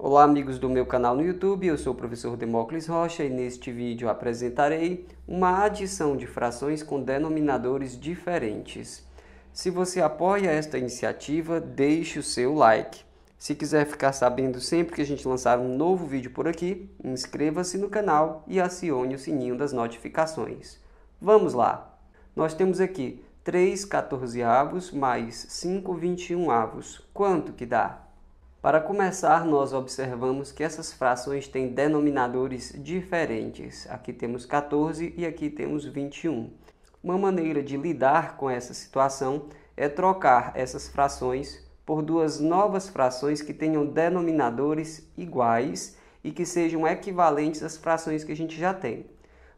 Olá amigos do meu canal no YouTube, eu sou o professor Demócles Rocha e neste vídeo apresentarei uma adição de frações com denominadores diferentes. Se você apoia esta iniciativa, deixe o seu like. Se quiser ficar sabendo sempre que a gente lançar um novo vídeo por aqui, inscreva-se no canal e acione o sininho das notificações. Vamos lá! Nós temos aqui 3 14 avos mais 5 21 avos. Quanto que dá? Para começar, nós observamos que essas frações têm denominadores diferentes. Aqui temos 14 e aqui temos 21. Uma maneira de lidar com essa situação é trocar essas frações por duas novas frações que tenham denominadores iguais e que sejam equivalentes às frações que a gente já tem.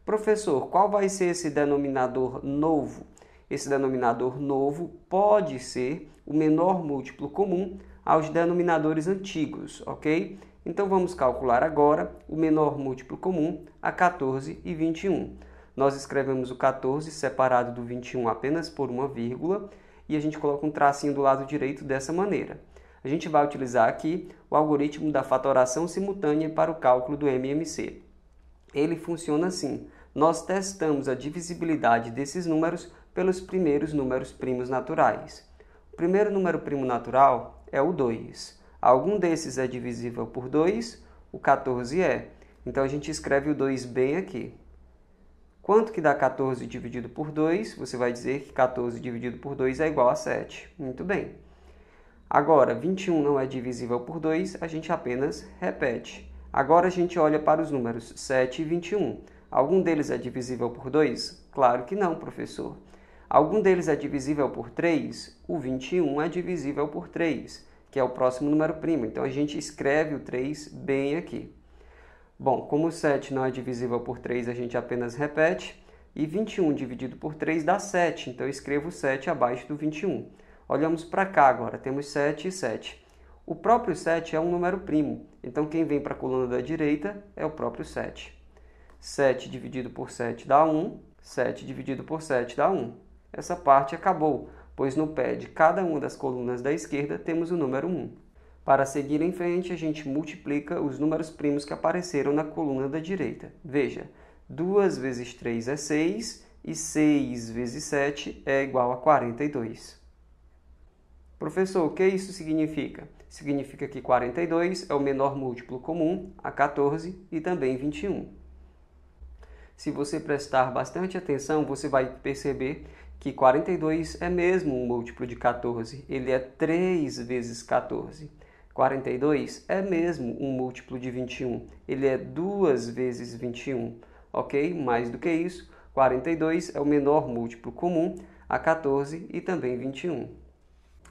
Professor, qual vai ser esse denominador novo? Esse denominador novo pode ser o menor múltiplo comum aos denominadores antigos, ok? Então vamos calcular agora o menor múltiplo comum a 14 e 21. Nós escrevemos o 14 separado do 21 apenas por uma vírgula e a gente coloca um tracinho do lado direito dessa maneira. A gente vai utilizar aqui o algoritmo da fatoração simultânea para o cálculo do MMC. Ele funciona assim: nós testamos a divisibilidade desses números pelos primeiros números primos naturais primeiro número primo natural é o 2. Algum desses é divisível por 2, o 14 é. Então a gente escreve o 2 bem aqui. Quanto que dá 14 dividido por 2? Você vai dizer que 14 dividido por 2 é igual a 7. Muito bem. Agora, 21 não é divisível por 2, a gente apenas repete. Agora a gente olha para os números 7 e 21. Algum deles é divisível por 2? Claro que não, professor. Algum deles é divisível por 3? O 21 é divisível por 3, que é o próximo número primo. Então, a gente escreve o 3 bem aqui. Bom, como o 7 não é divisível por 3, a gente apenas repete. E 21 dividido por 3 dá 7, então eu escrevo 7 abaixo do 21. Olhamos para cá agora, temos 7 e 7. O próprio 7 é um número primo, então quem vem para a coluna da direita é o próprio 7. 7 dividido por 7 dá 1, 7 dividido por 7 dá 1 essa parte acabou, pois no pé de cada uma das colunas da esquerda temos o número 1. Para seguir em frente, a gente multiplica os números primos que apareceram na coluna da direita. Veja, 2 vezes 3 é 6 e 6 vezes 7 é igual a 42. Professor, o que isso significa? Significa que 42 é o menor múltiplo comum a 14 e também 21. Se você prestar bastante atenção, você vai perceber que 42 é mesmo um múltiplo de 14, ele é 3 vezes 14. 42 é mesmo um múltiplo de 21, ele é 2 vezes 21, ok? Mais do que isso, 42 é o menor múltiplo comum a 14 e também 21.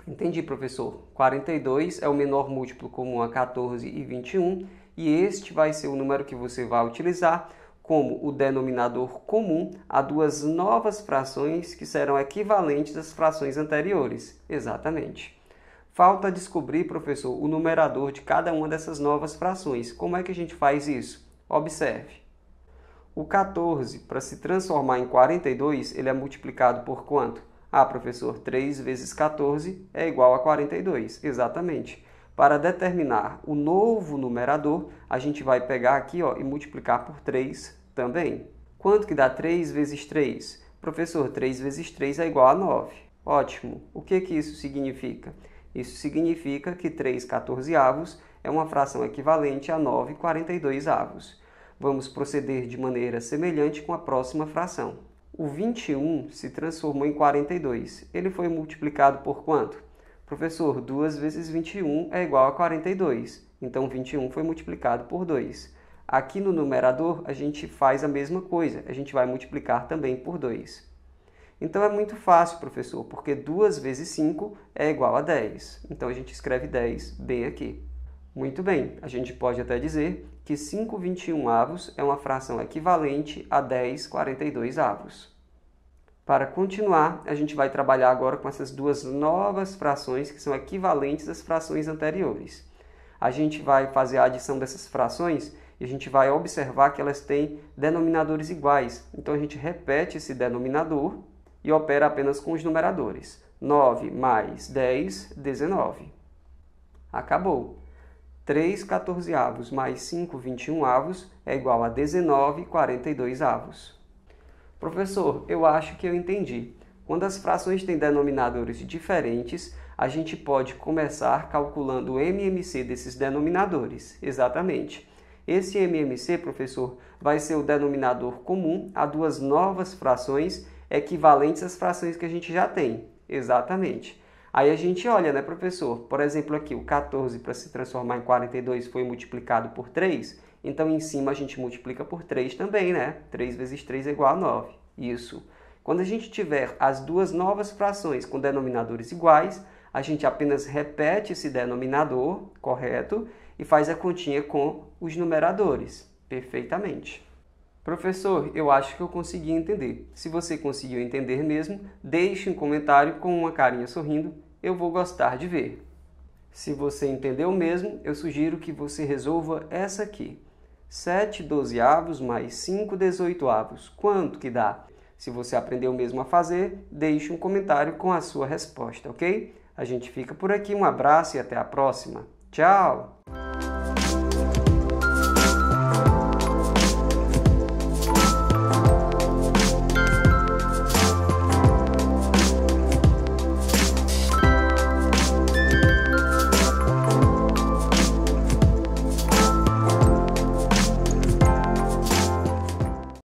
Entendi, professor. 42 é o menor múltiplo comum a 14 e 21, e este vai ser o número que você vai utilizar como o denominador comum a duas novas frações que serão equivalentes às frações anteriores. Exatamente. Falta descobrir, professor, o numerador de cada uma dessas novas frações. Como é que a gente faz isso? Observe. O 14, para se transformar em 42, ele é multiplicado por quanto? Ah, professor, 3 vezes 14 é igual a 42. Exatamente. Para determinar o novo numerador, a gente vai pegar aqui ó, e multiplicar por 3 também. Quanto que dá 3 vezes 3? Professor, 3 vezes 3 é igual a 9. Ótimo. O que, que isso significa? Isso significa que 3 quatorzeavos é uma fração equivalente a 9 42 avos. Vamos proceder de maneira semelhante com a próxima fração. O 21 se transformou em 42. Ele foi multiplicado por quanto? Professor, 2 vezes 21 é igual a 42. Então, 21 foi multiplicado por 2. Aqui no numerador, a gente faz a mesma coisa, a gente vai multiplicar também por 2. Então é muito fácil, professor, porque 2 vezes 5 é igual a 10. Então a gente escreve 10 bem aqui. Muito bem, a gente pode até dizer que 5 21 avos é uma fração equivalente a 10 42 avos. Para continuar, a gente vai trabalhar agora com essas duas novas frações que são equivalentes às frações anteriores. A gente vai fazer a adição dessas frações e a gente vai observar que elas têm denominadores iguais. Então a gente repete esse denominador e opera apenas com os numeradores. 9 mais 10, 19. Acabou. 3 14 avos mais 5 21 avos é igual a 19 42 avos. Professor, eu acho que eu entendi. Quando as frações têm denominadores diferentes, a gente pode começar calculando o MMC desses denominadores. Exatamente. Esse MMC, professor, vai ser o denominador comum a duas novas frações equivalentes às frações que a gente já tem. Exatamente. Aí a gente olha, né, professor? Por exemplo, aqui o 14 para se transformar em 42 foi multiplicado por 3. Então, em cima a gente multiplica por 3 também, né? 3 vezes 3 é igual a 9. Isso. Quando a gente tiver as duas novas frações com denominadores iguais, a gente apenas repete esse denominador, correto? e faz a continha com os numeradores. Perfeitamente. Professor, eu acho que eu consegui entender. Se você conseguiu entender mesmo, deixe um comentário com uma carinha sorrindo, eu vou gostar de ver. Se você entendeu mesmo, eu sugiro que você resolva essa aqui. 7 dozeavos mais 5 dezoitoavos, quanto que dá? Se você aprendeu mesmo a fazer, deixe um comentário com a sua resposta, ok? A gente fica por aqui, um abraço e até a próxima. Tchau!